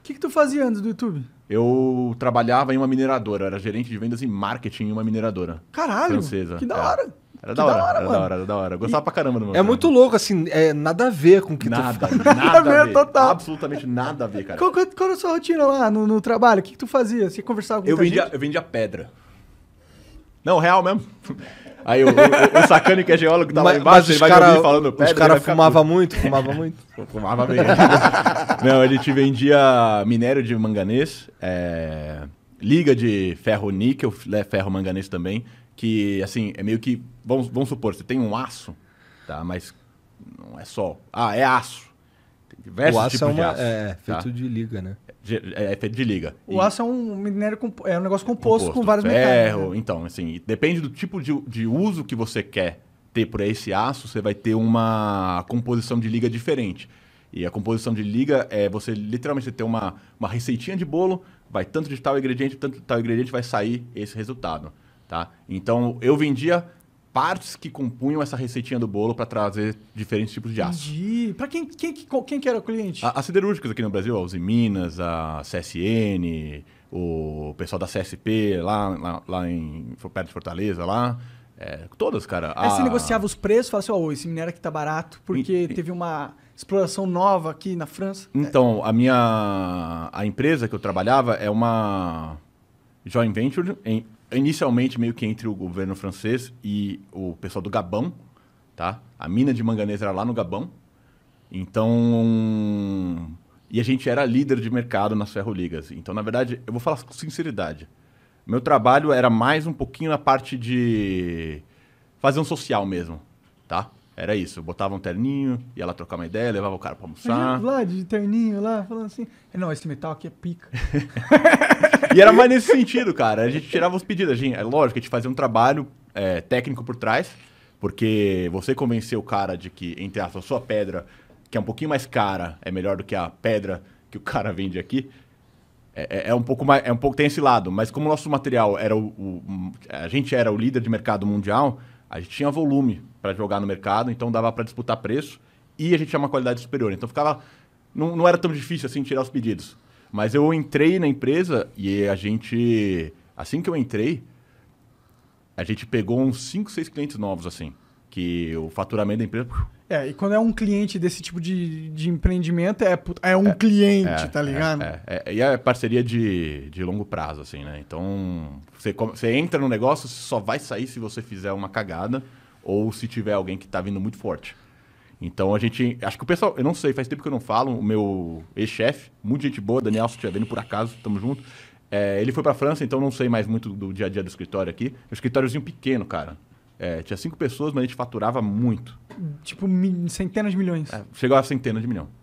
O que, que tu fazia antes do YouTube? Eu trabalhava em uma mineradora, era gerente de vendas e marketing em uma mineradora. Caralho! Francesa. Que da é. hora! É. Era da, hora, da hora, era mano. da hora, era da hora. gostava e pra caramba do meu. É cara. muito louco, assim, é, nada a ver com o que nada, tu Nada, nada a ver, total. Absolutamente nada a ver, cara. Qual, qual, qual era a sua rotina lá no, no trabalho? O que, que, tu fazia? Você conversava com eu vendia, gente? Eu vendia pedra. Não, real mesmo. Aí o, o, o sacane que é geólogo que tá mas, lá embaixo, ele vai cara, me falando pedra. Os caras fumavam muito, fumava muito. fumava bem né? Não, ele te vendia minério de manganês, é, liga de ferro-níquel, né, ferro manganês também, que assim, é meio que. Vamos, vamos supor, você tem um aço, tá? Mas não é só. Ah, é aço. Diversos o aço tipos é uma, de aço. É, é, feito tá? de liga, né? É, é, feito de liga. O e... aço é um minério é um negócio composto, composto com vários ferro, metais, né? Então, assim, depende do tipo de, de uso que você quer ter por esse aço, você vai ter uma composição de liga diferente. E a composição de liga é você literalmente ter uma, uma receitinha de bolo, vai tanto de tal ingrediente, tanto de tal ingrediente, vai sair esse resultado. Tá? Então, eu vendia partes que compunham essa receitinha do bolo para trazer diferentes tipos de aço. Para quem, quem, quem que era o cliente? as siderúrgicas aqui no Brasil, a Uzi Minas, a CSN, o pessoal da CSP lá, lá, lá em perto de Fortaleza, lá. É, todas, cara. Aí é, a... você negociava os preços, falava assim, oh, esse minério aqui tá barato, porque e, teve uma exploração nova aqui na França. Então, a minha... A empresa que eu trabalhava é uma joint venture em, inicialmente meio que entre o governo francês e o pessoal do Gabão, tá? A mina de manganês era lá no Gabão. Então, e a gente era líder de mercado nas ferroligas. Então, na verdade, eu vou falar com sinceridade. Meu trabalho era mais um pouquinho na parte de fazer um social mesmo, tá? Era isso. Eu botava um terninho, ia lá trocar uma ideia, levava o cara pra almoçar. Lá Vlad, de terninho lá, falando assim: não, esse metal aqui é pica. e era mais nesse sentido, cara. A gente tirava os pedidos. A gente, é lógico, a gente fazia um trabalho é, técnico por trás, porque você convenceu o cara de que, entre aspas, a sua pedra, que é um pouquinho mais cara, é melhor do que a pedra que o cara vende aqui, é, é, é, um pouco mais, é um pouco tem esse lado, mas como o nosso material era o, o, a gente era o líder de mercado mundial, a gente tinha volume para jogar no mercado, então dava para disputar preço e a gente tinha uma qualidade superior, então ficava não, não era tão difícil assim tirar os pedidos. Mas eu entrei na empresa e a gente. Assim que eu entrei, a gente pegou uns 5, 6 clientes novos, assim. Que o faturamento da empresa. É, e quando é um cliente desse tipo de, de empreendimento, é, é um é, cliente, é, tá é, ligado? É, é, e é parceria de, de longo prazo, assim, né? Então, você, você entra no negócio, só vai sair se você fizer uma cagada ou se tiver alguém que tá vindo muito forte. Então a gente. Acho que o pessoal. Eu não sei, faz tempo que eu não falo. O meu ex-chefe, muito gente boa, Daniel, se estiver vendo por acaso, tamo junto. É, ele foi pra França, então não sei mais muito do dia a dia do escritório aqui. É um escritóriozinho pequeno, cara. É, tinha cinco pessoas, mas a gente faturava muito. Tipo, centenas de milhões. É, chegou a centenas de milhão.